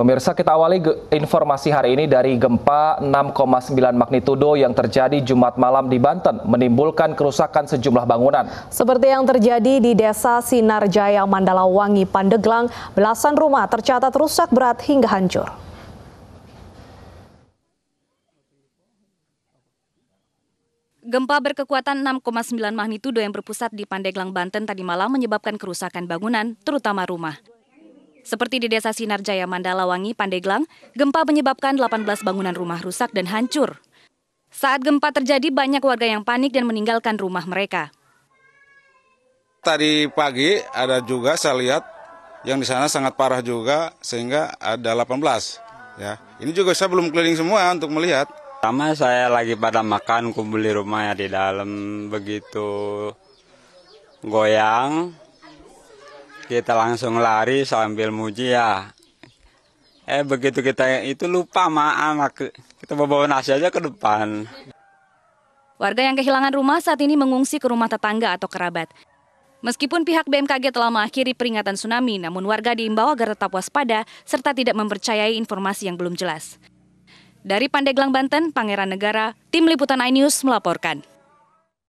Pemirsa kita awali informasi hari ini dari gempa 6,9 magnitudo yang terjadi Jumat malam di Banten menimbulkan kerusakan sejumlah bangunan. Seperti yang terjadi di Desa Sinarjaya Mandalawangi Pandeglang, belasan rumah tercatat rusak berat hingga hancur. Gempa berkekuatan 6,9 magnitudo yang berpusat di Pandeglang, Banten tadi malam menyebabkan kerusakan bangunan, terutama rumah. Seperti di Desa Sinar Sinarjaya Mandalawangi, Pandeglang, gempa menyebabkan 18 bangunan rumah rusak dan hancur. Saat gempa terjadi, banyak warga yang panik dan meninggalkan rumah mereka. Tadi pagi ada juga saya lihat yang di sana sangat parah juga sehingga ada 18 ya. Ini juga saya belum keliling semua untuk melihat. Pertama saya lagi pada makan, kumpul di rumah ya di dalam begitu goyang, kita langsung lari sambil muji ya eh begitu kita itu lupa sama anak ah, kita bawa nasi aja ke depan warga yang kehilangan rumah saat ini mengungsi ke rumah tetangga atau kerabat Meskipun pihak BMKG telah mengakhiri peringatan tsunami, namun warga diimbau agar tetap waspada serta tidak mempercayai informasi yang belum jelas. Dari Pandeglang, Banten, Pangeran Negara, Tim Liputan iNews melaporkan.